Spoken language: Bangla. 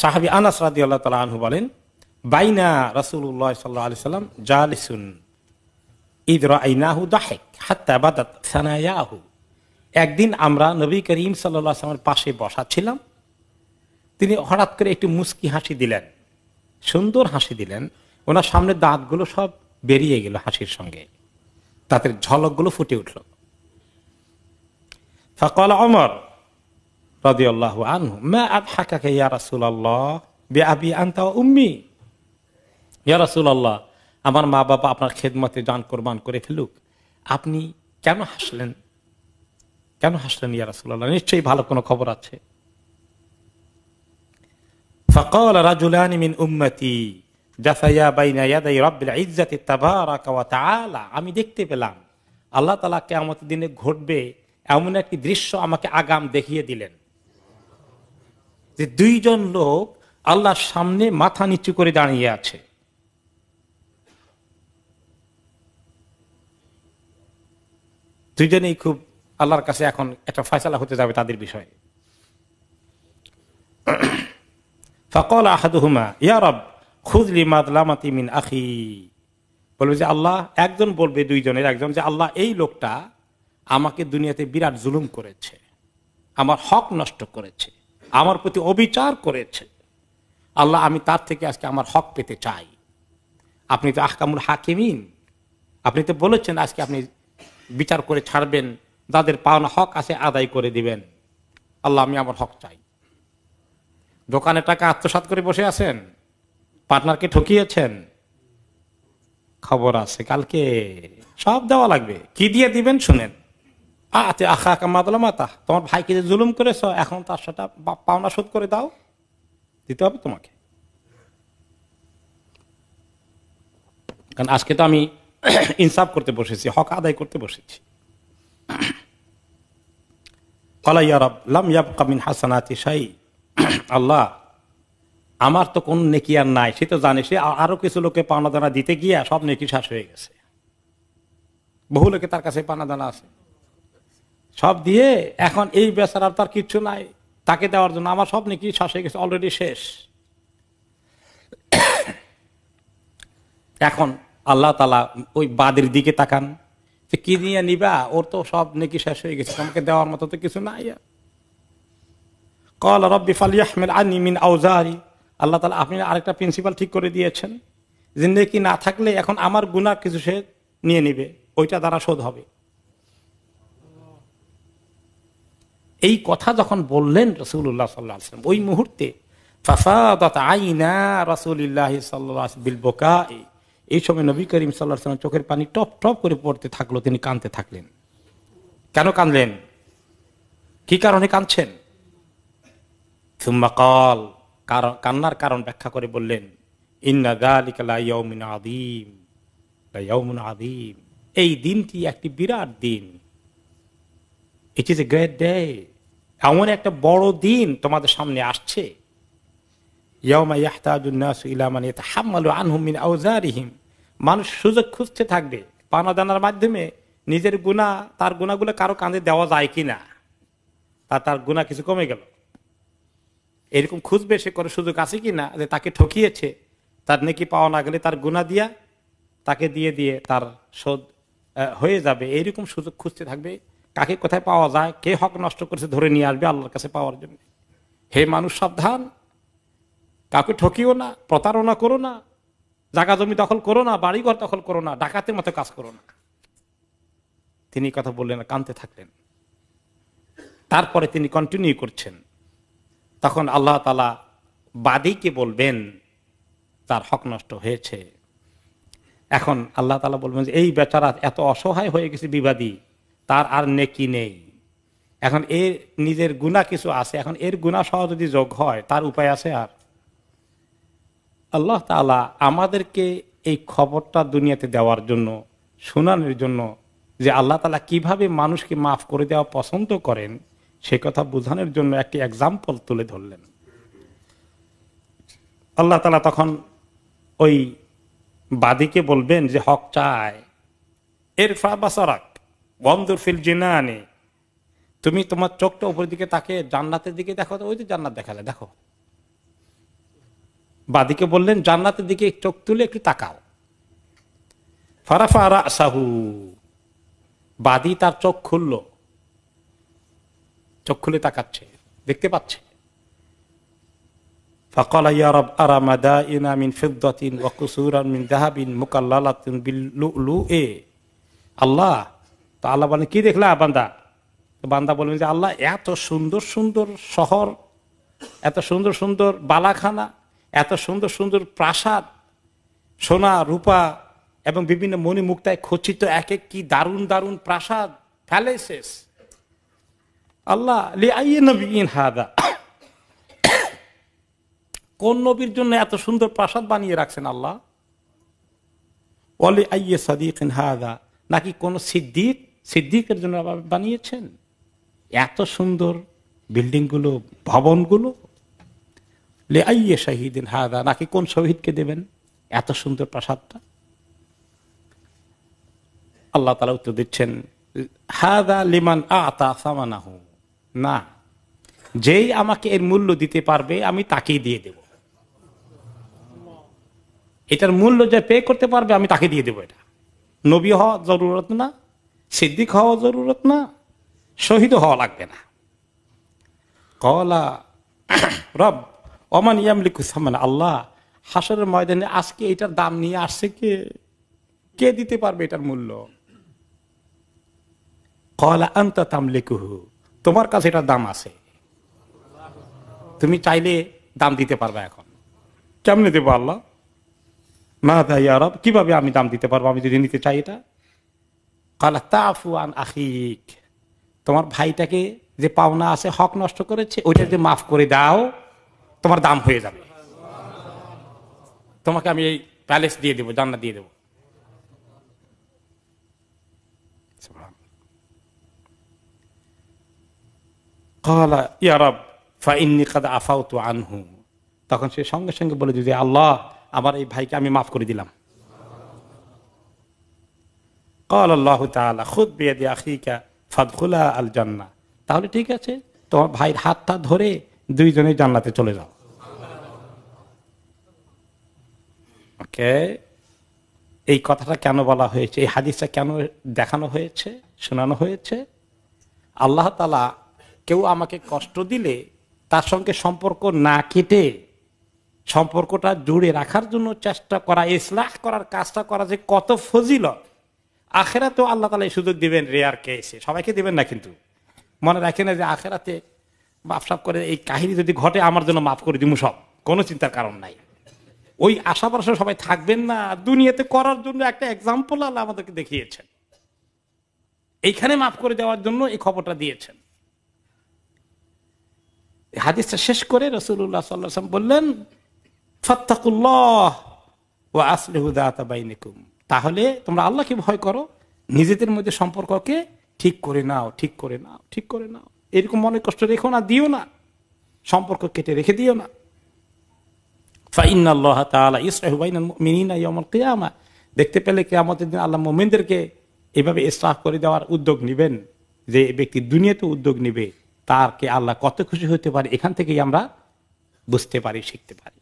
সাহাবি আনাস রাদি আল্লাহ তালা আনহু বলেন বাইনা রাসুল্লাহ সাল্লাহ আলি সাল্লাম জালিসুন ঈদ রাহু দাহেক হাত্তা একদিন আমরা নবী করিম সাল্লামের পাশে বসা ছিলাম তিনি হঠাৎ করে একটি মুস্কি হাসি দিলেন সুন্দর হাসি দিলেন ওনার সামনে দাঁতগুলো সব বেরিয়ে গেল হাসির সঙ্গে তাদের ঝলকগুলো ফুটে উঠল ফকল অমর উম্মি আমার মা বাবা আপনার খেদমতে যান কোরবান করে ফেলুক আপনি কেন হাসলেন কেন হাসলেন ইয়া রাসুল্লাহ নিশ্চয়ই ভালো কোনো খবর আছে আমি দেখতে পেলাম আল্লাহ কে কিয়ামতের দিনে ঘটবে এমন একটি দৃশ্য আমাকে আগাম দেখিয়ে দিলেন যে দুইজন লোক আল্লাহর সামনে মাথা নিচু করে দাঁড়িয়ে আছে দুইজনেই খুব আল্লাহর কাছে এখন একটা ফয়সালা হতে যাবে তাদের বিষয়ে ফকল আহাদুহুমা ইয়ার খুজলি মাদলামাতি মিন আখি বলবে যে আল্লাহ একজন বলবে দুইজনের একজন যে আল্লাহ এই লোকটা আমাকে দুনিয়াতে বিরাট জুলুম করেছে আমার হক নষ্ট করেছে আমার প্রতি অবিচার করেছে আল্লাহ আমি তার থেকে আজকে আমার হক পেতে চাই আপনি তো আহকামুল হাকিমিন আপনি তো বলেছেন আজকে আপনি বিচার করে ছাড়বেন যাদের পাওনা হক আছে আদায় করে দিবেন আল্লাহ আমি আমার হক চাই দোকানে টাকা আত্মসাত করে বসে আছেন পার্টনারকে ঠকিয়েছেন খবর আছে কালকে সব দেওয়া লাগবে কি দিয়ে দিবেন শুনেন আতে আখা কামাদলা মাতা তোমার ভাইকে যে জুলুম করেছ এখন তার সাথে পাওনা শোধ করে দাও দিতে হবে তোমাকে কারণ আজকে তো আমি ইনসাফ করতে বসেছি হক আদায় করতে বসেছি আল্লাহ আমার তো কোন নেকি আর নাই সে তো জানে সে আরো কিছু লোকে পাওনা দানা দিতে গিয়ে সব নেকি শ্বাস হয়ে গেছে বহু লোকে তার কাছে পাওনা দানা আছে সব দিয়ে এখন এই বেচার আর তার কিচ্ছু নাই তাকে দেওয়ার জন্য আমার সব নাকি শ্বাস হয়ে গেছে অলরেডি শেষ এখন আল্লাহ তালা ওই বাদের দিকে তাকান যে কি নিয়ে নিবা ওর তো সব নাকি শেষ হয়ে গেছে তোমাকে দেওয়ার মতো তো কিছু নাই কল রব্বি ফালিয়াহমেল আনি মিন আউজারি আল্লাহ তালা আপনি আরেকটা প্রিন্সিপাল ঠিক করে দিয়েছেন যে নেকি না থাকলে এখন আমার গুণা কিছু সে নিয়ে নিবে ওইটা দ্বারা শোধ হবে এই কথা যখন বললেন রসুল্লাহ সাল্লাম ওই মুহূর্তে এই সময় নবী করিম সাল্লাহ চোখের পানি টপ টপ করে পড়তে থাকলো তিনি কানতে থাকলেন কেন কানলেন কি কারণে কাঁদছেন সুম্মাকল কান্নার কারণ ব্যাখ্যা করে বললেন ইন্দিম আদিম এই দিনটি একটি বিরাট দিন it is a great day এমন একটা বড় দিন তোমাদের সামনে আসছে মানুষ সুযোগ খুঁজতে থাকবে পানাদানার মাধ্যমে নিজের গুণা তার গুণাগুলো কারো কাঁধে দেওয়া যায় কি না তা তার গুণা কিছু কমে গেল এরকম খুঁজবে সে করে সুযোগ আছে কি না যে তাকে ঠকিয়েছে তার নেকি পাওয়া না গেলে তার গুণা দিয়া তাকে দিয়ে দিয়ে তার শোধ হয়ে যাবে এইরকম সুযোগ খুঁজতে থাকবে কাকে কোথায় পাওয়া যায় কে হক নষ্ট করেছে ধরে নিয়ে আসবে আল্লাহর কাছে পাওয়ার জন্য হে মানুষ সাবধান কাউকে ঠকিও না প্রতারণা করো না জাগা জমি দখল করো না বাড়িঘর দখল করো না ডাকাতের মতো কাজ করো না তিনি কথা বললেন কানতে থাকলেন তারপরে তিনি কন্টিনিউ করছেন তখন আল্লাহ তালা বাদীকে বলবেন তার হক নষ্ট হয়েছে এখন আল্লাহ তালা বলবেন যে এই বেচারা এত অসহায় হয়ে গেছে বিবাদী তার আর নেকি নেই এখন এর নিজের গুণা কিছু আছে এখন এর গুণা সহ যদি যোগ হয় তার উপায় আছে আর আল্লাহ তালা আমাদেরকে এই খবরটা দুনিয়াতে দেওয়ার জন্য শোনানোর জন্য যে আল্লাহ তালা কিভাবে মানুষকে মাফ করে দেওয়া পছন্দ করেন সে কথা বোঝানোর জন্য একটি এক্সাম্পল তুলে ধরলেন আল্লাহ তালা তখন ওই বাদীকে বলবেন যে হক চায় এর সরাক ওয়ামদুর ফিল জিনানি তুমি তোমার চোখটা উপরের দিকে তাকে জান্নাতের দিকে দেখো তো ওই যে জান্নাত দেখালে দেখো বাদিকে বললেন জান্নাতের দিকে চোখ তুলে একটু তাকাও ফারাফা সাহু বাদি তার চোখ খুলল চোখ খুলে তাকাচ্ছে দেখতে পাচ্ছে আল্লাহ তো আল্লাহ বলেন কি দেখলে বান্দা বান্দা বলবেন যে আল্লাহ এত সুন্দর সুন্দর শহর এত সুন্দর সুন্দর বালাখানা এত সুন্দর সুন্দর প্রাসাদ সোনা রূপা এবং বিভিন্ন মণি মুক্তায় খচিত এক এক কি দারুণ দারুণ প্রাসাদ প্যালেসেস আল্লাহ হাদা কোন নবীর জন্য এত সুন্দর প্রাসাদ বানিয়ে রাখছেন আল্লাহ অলি আইয়ে সাদিক হাদা নাকি কোন সিদ্দিক সিদ্দিকের জন্য বানিয়েছেন এত সুন্দর বিল্ডিংগুলো ভবনগুলো লে আইয়ে শাহিদিন হাদা নাকি কোন শহীদকে দেবেন এত সুন্দর প্রাসাদটা আল্লাহ তালা উত্তর দিচ্ছেন হাদা লিমান আতা না যেই আমাকে এর মূল্য দিতে পারবে আমি তাকেই দিয়ে দেব এটার মূল্য যে পে করতে পারবে আমি তাকে দিয়ে দেবো এটা নবী হওয়া জরুরত না সিদ্দিক হওয়া জরুরত না শহীদ হওয়া লাগবে না কলা রব অমান ইয়ামলিকুসামান আল্লাহ হাসরের ময়দানে আজকে এটার দাম নিয়ে আসছে কে কে দিতে পারবে এটার মূল্য কলা আন্তা তামলিকুহু তোমার কাছে এটার দাম আছে তুমি চাইলে দাম দিতে পারবে এখন কেমনে দেবো আল্লাহ না তাই আরব কিভাবে আমি দাম দিতে পারবো আমি যদি নিতে চাই এটা কালা আন আখিক তোমার ভাইটাকে যে পাওনা আছে হক নষ্ট করেছে ওইটা যদি মাফ করে দাও তোমার দাম হয়ে যাবে তোমাকে আমি এই প্যালেস দিয়ে দেবো জান্না দিয়ে দেবো আনহু তখন সে সঙ্গে সঙ্গে বলে যদি আল্লাহ আমার এই ভাইকে আমি মাফ করে দিলাম কল আল্লাহ তালা খুদ বিয়ে আখিকা ফাদখুলা আল জান্না তাহলে ঠিক আছে তোমার ভাইয়ের হাতটা ধরে দুইজনে জান্নাতে চলে যাও ওকে এই কথাটা কেন বলা হয়েছে এই হাদিসটা কেন দেখানো হয়েছে শোনানো হয়েছে আল্লাহ তালা কেউ আমাকে কষ্ট দিলে তার সঙ্গে সম্পর্ক না কেটে সম্পর্কটা জুড়ে রাখার জন্য চেষ্টা করা ইসলাহ করার কাজটা করা যে কত ফজিলত আখেরাতেও আল্লাহ তালা এই সুযোগ দিবেন রেয়ার এসে সবাইকে দিবেন না কিন্তু মনে রাখেন যে আখেরাতে মাপসাপ করে এই কাহিনী যদি ঘটে আমার জন্য মাফ করে দিব সব কোনো চিন্তার কারণ নাই ওই আশা সবাই থাকবেন না দুনিয়াতে করার জন্য একটা এক্সাম্পল আল্লাহ আমাদেরকে দেখিয়েছেন এইখানে মাফ করে দেওয়ার জন্য এই খবরটা দিয়েছেন হাদিসটা শেষ করে রসুল্লাহ সাল্লাম বললেন ফত্তাকুল্লাহ ও আসলেহুদাতা বাইনিকুম তাহলে তোমরা আল্লাহকে ভয় করো নিজেদের মধ্যে সম্পর্ককে ঠিক করে নাও ঠিক করে নাও ঠিক করে নাও এরকম মনে কষ্ট রেখো না দিও না সম্পর্ক কেটে রেখে দিও না দেখতে পেলে কে আমাদের দিন আল্লাহ মোমেনদেরকে এভাবে ইসরাফ করে দেওয়ার উদ্যোগ নেবেন যে ব্যক্তি দুনিয়াতে উদ্যোগ নেবে তারকে আল্লাহ কত খুশি হতে পারে এখান থেকেই আমরা বুঝতে পারি শিখতে পারি